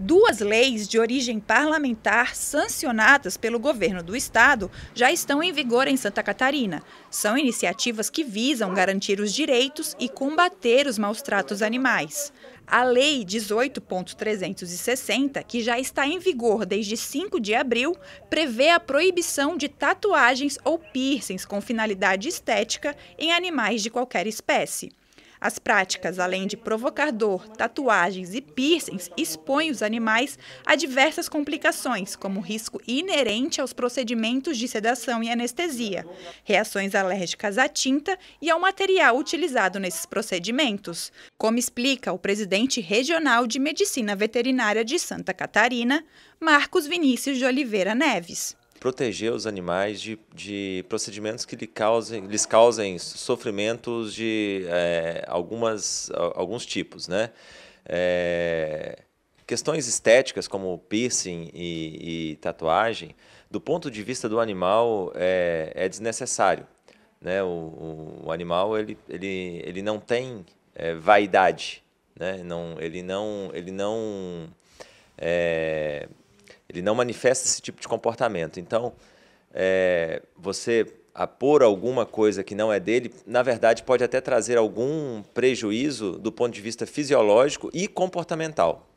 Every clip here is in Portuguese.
Duas leis de origem parlamentar sancionadas pelo governo do estado já estão em vigor em Santa Catarina. São iniciativas que visam garantir os direitos e combater os maus tratos animais. A Lei 18.360, que já está em vigor desde 5 de abril, prevê a proibição de tatuagens ou piercings com finalidade estética em animais de qualquer espécie. As práticas, além de provocar dor, tatuagens e piercings, expõem os animais a diversas complicações, como risco inerente aos procedimentos de sedação e anestesia, reações alérgicas à tinta e ao material utilizado nesses procedimentos. Como explica o presidente regional de Medicina Veterinária de Santa Catarina, Marcos Vinícius de Oliveira Neves proteger os animais de, de procedimentos que lhe causem, lhes causem sofrimentos de é, algumas, alguns tipos, né? É, questões estéticas como piercing e, e, tatuagem, do ponto de vista do animal, é, é desnecessário. Né? O, o, animal ele, ele, ele não tem é, vaidade, né? não, ele não, ele não é, ele não manifesta esse tipo de comportamento. Então, é, você apor alguma coisa que não é dele, na verdade, pode até trazer algum prejuízo do ponto de vista fisiológico e comportamental.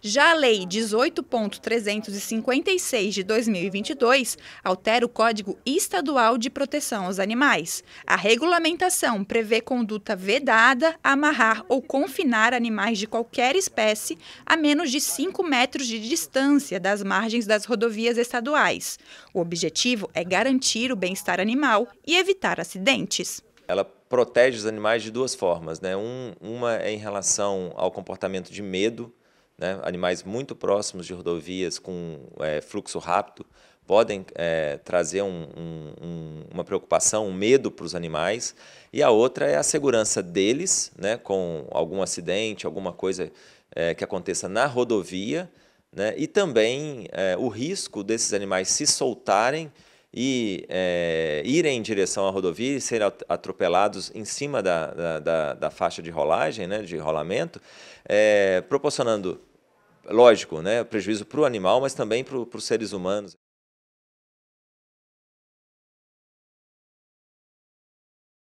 Já a Lei 18.356 de 2022 altera o Código Estadual de Proteção aos Animais. A regulamentação prevê conduta vedada amarrar ou confinar animais de qualquer espécie a menos de 5 metros de distância das margens das rodovias estaduais. O objetivo é garantir o bem-estar animal e evitar acidentes. Ela protege os animais de duas formas. Né? Um, uma é em relação ao comportamento de medo, né? animais muito próximos de rodovias com é, fluxo rápido podem é, trazer um, um, uma preocupação, um medo para os animais, e a outra é a segurança deles, né, com algum acidente, alguma coisa é, que aconteça na rodovia, né, e também é, o risco desses animais se soltarem e é, irem em direção à rodovia e serem atropelados em cima da, da, da, da faixa de rolagem, né, de rolamento, é, proporcionando lógico, né? Prejuízo para o animal, mas também para os seres humanos.